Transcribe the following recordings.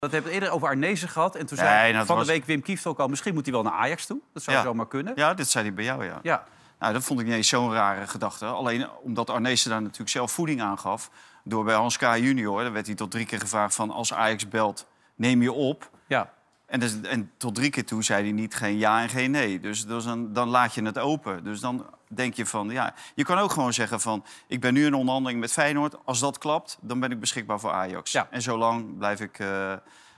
Dat hebben we eerder over Arnezen gehad. En toen zei nou, van de week Wim Kieft ook al... misschien moet hij wel naar Ajax toe. Dat zou zo zomaar kunnen. Ja, dit zei hij bij jou, ja. ja. Nou, dat vond ik niet eens zo'n rare gedachte. Alleen omdat Arnezen daar natuurlijk zelf voeding aan gaf... door bij Hans K. junior, dan werd hij tot drie keer gevraagd van... als Ajax belt, neem je op. Ja. En, dus, en, tot drie keer toe zei hij niet geen ja en geen nee. Dus, dus, dan, dan, laat je het open. Dus dan denk je van, ja... Je kan ook gewoon zeggen van, ik ben nu in onderhandeling met Feyenoord. Als dat klapt, dan ben ik beschikbaar voor Ajax. En zolang blijf ik, eh,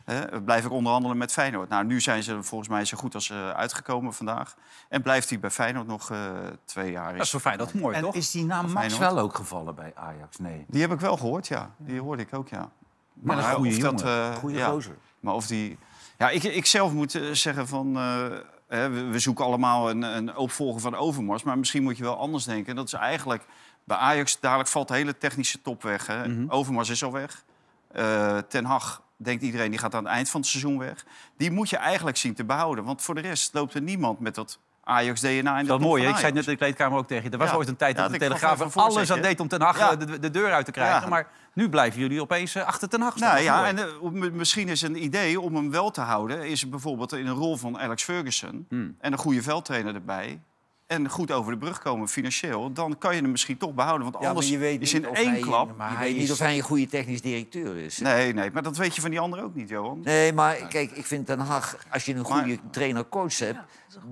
hè, blijf ik onderhandelen met Feyenoord. Nou, nu zijn ze volgens mij zo goed als uh, uitgekomen vandaag. En blijft hij bij Feyenoord nog eh, twee jaar. Dat is voor Feyenoord mooi, en toch? En is die naam Max wel ook gevallen bij Ajax? Nee. Die heb ik wel gehoord, ja. Die hoorde ik ook, ja. Maar, een goede jongen, goede ja. Maar of die... Ja, ik, ik zelf moet eh, zeggen van... Eh, we, we, zoeken allemaal een, een opvolger van Overmars. Maar misschien moet je wel anders denken. Dat is eigenlijk... Bij Ajax dadelijk valt de hele technische top weg. Hè? Mhm. Overmars is al weg. Uh, Ten Hag denkt iedereen, die gaat aan het eind van het seizoen weg. Die moet je eigenlijk zien te behouden. Want voor de rest loopt er niemand met dat Ajax-DNA. Dat, dat mooi, ik zei net in de kleedkamer ook tegen je. Er was ooit een tijd dat, de Telegraaf alles aan deed om Ten Hag eh, de, deur uit te krijgen. Maar nu blijven jullie opeens eh, achter Ten Hag staan. Nou ja, en eh, misschien is een idee om hem wel te houden... is bijvoorbeeld in een rol van Alex Ferguson... Hmm. en een goede veldtrainer erbij en goed over de brug komen financieel, dan kan je hem misschien toch behouden. Want anders is in één klap. Maar weet niet of hij een goede technisch directeur is. Nee, nee, maar dat weet je van die anderen ook niet, Johan. Nee, maar kijk, ik vind Den Haag, als je een goede trainer-coach hebt,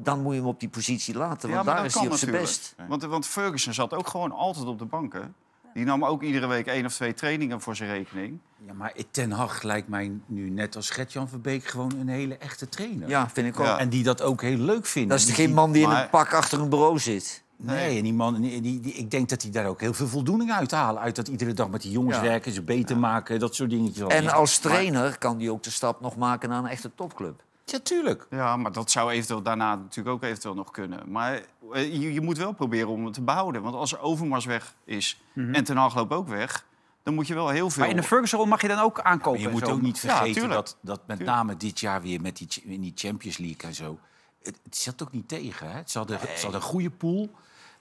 dan moet je hem op die positie laten. Want daar is hij op zijn best. Want, want Ferguson zat ook gewoon altijd op de banken. Die nam ook iedere week één of twee trainingen voor zijn rekening. Ja, maar Ten Hag lijkt mij nu net als Gert-Jan Verbeek gewoon een hele echte trainer. Ja, vind ik ook. En die dat ook heel leuk vinden. Dat is geen man die in een pak achter een bureau zit. Nee, en die man, die, ik denk dat hij daar ook heel veel voldoening uit haalt. Uit dat iedere dag met die jongens werken, ze beter maken, dat soort dingetjes. En als trainer kan die ook de stap nog maken naar een echte topclub. Ja, tuurlijk. Ja, maar dat zou eventueel daarna natuurlijk ook eventueel nog kunnen. Maar eh, je, je moet wel proberen om het te behouden. Want als er Overmars weg is mhm. en Ten Hag loopt ook weg... dan moet je wel heel veel... in de Ferguson mag je dan ook aankopen. je moet ook niet vergeten dat, dat met name dit jaar weer met die, in die Champions League en zo... Het, zat ook niet tegen, hè? Ze hadden, nee. ze een goede pool.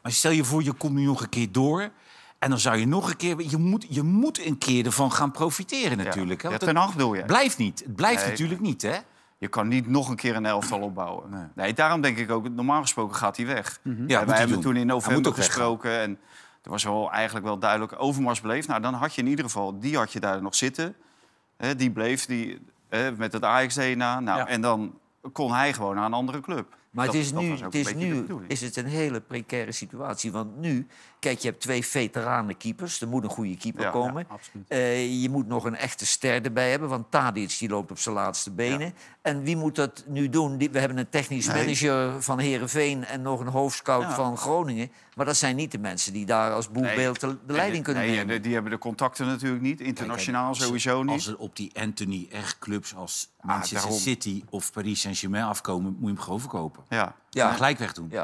Maar stel je voor, je komt nu nog een keer door... En dan zou je nog een keer... Je moet, je moet een keer ervan gaan profiteren natuurlijk. Hè? ten Hag bedoel je. blijft niet. Het blijft natuurlijk niet, hè? Je kan niet nog een keer een elftal opbouwen. Nee, nee daarom denk ik ook, normaal gesproken gaat hij weg. Mhm. ja, wij hebben toen in november gesproken en er was wel eigenlijk wel duidelijk overmars bleef. Nou, dan had je in ieder geval, die had je daar nog zitten. die bleef die, met het Ajax na. Nou, En dan kon hij gewoon naar een andere club. Maar het is nu, is, nu is het een hele precaire situatie. Want nu, kijk, je hebt twee veteranen keepers. Er moet een goede keeper komen. Ja, eh, je moet nog een echte ster erbij hebben. Want Tadic die loopt op zijn laatste benen. En wie moet dat nu doen? We hebben een technisch manager van Herenveen en nog een hoofdscout van Groningen. Maar dat zijn niet de mensen die daar als boegbeeld de leiding kunnen nee, nemen. die hebben de contacten natuurlijk niet. Internationaal sowieso niet. Als er op die Anthony echt clubs als ah, Manchester City of Paris Saint-Germain afkomen... moet je hem gewoon verkopen. Ja. gelijk weg doen.